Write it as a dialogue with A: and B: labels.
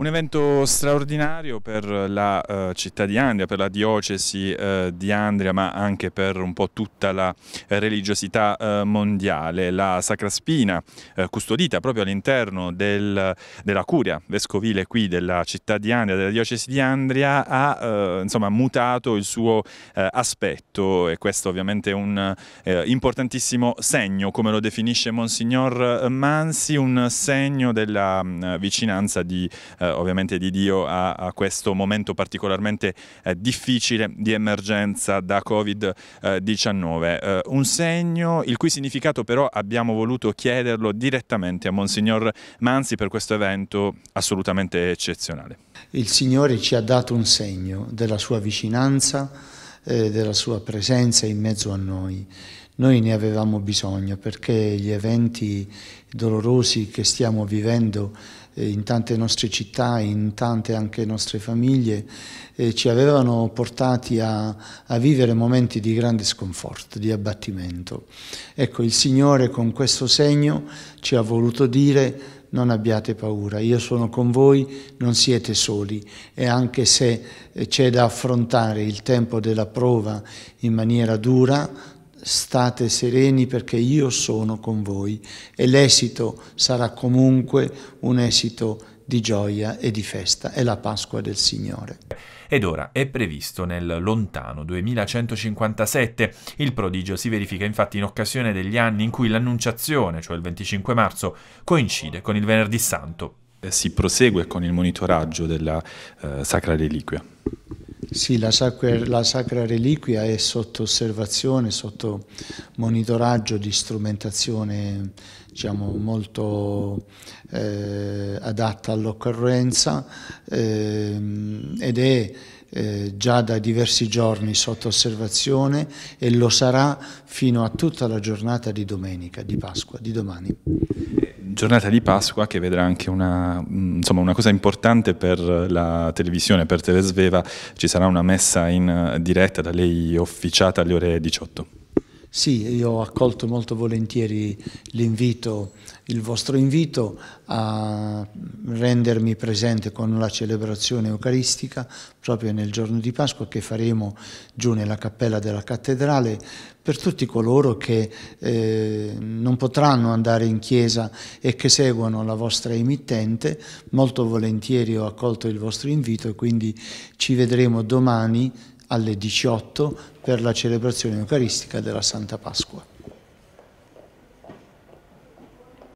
A: Un evento straordinario per la uh, eh, città di Andria, per la diocesi uh, di Andria, ma anche per un po' tutta la religiosità uh, mondiale. La Sacra Spina, custodita proprio all'interno del, della curia vescovile qui della città di Andria, della diocesi di Andria, ha insomma, mutato il suo aspetto e questo ovviamente è un importantissimo segno, come lo definisce Monsignor Mansi, un segno della mm, vicinanza di eh, ovviamente di Dio a, a questo momento particolarmente eh, difficile di emergenza da Covid-19. Eh, un segno il cui significato però abbiamo voluto chiederlo direttamente a Monsignor Manzi per questo evento assolutamente eccezionale.
B: Il Signore ci ha dato un segno della sua vicinanza, eh, della sua presenza in mezzo a noi. Noi ne avevamo bisogno perché gli eventi dolorosi che stiamo vivendo eh, in tante nostre città, in tante anche nostre famiglie, eh, ci avevano portati a, a vivere momenti di grande sconforto, di abbattimento. Ecco, il Signore con questo segno ci ha voluto dire non abbiate paura, io sono con voi, non siete soli e anche se eh, c'è da affrontare il tempo della prova in maniera dura, state sereni perché io sono con voi e l'esito sarà comunque un esito di gioia e di festa, è la Pasqua del Signore.
A: Ed ora è previsto nel lontano 2157. Il prodigio si verifica infatti in occasione degli anni in cui l'Annunciazione, cioè il 25 marzo, coincide con il Venerdì Santo. Si prosegue con il monitoraggio della eh, Sacra Reliquia.
B: Sì, la sacra, la sacra, reliquia è sotto osservazione, sotto monitoraggio di strumentazione diciamo, molto eh, adatta all'occorrenza eh, ed è eh, già da diversi giorni sotto osservazione e lo sarà fino a tutta la giornata di domenica, di Pasqua, di domani
A: giornata di Pasqua che vedrà anche una, mm, insomma, una, cosa importante per la televisione, per Telesveva, ci sarà una messa in eh, diretta da lei officiata alle ore 18.
B: Sì, io ho accolto molto volentieri l'invito, il vostro invito a rendermi presente con la celebrazione eucaristica proprio nel giorno di Pasqua che faremo giù nella cappella della cattedrale per tutti coloro che eh, non potranno andare in chiesa e che seguono la vostra emittente, molto volentieri ho accolto il vostro invito e quindi ci vedremo domani alle 18 per la celebrazione eucaristica della Santa Pasqua.